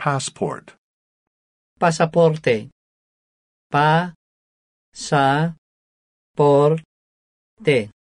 passport pasaporte pa sa por te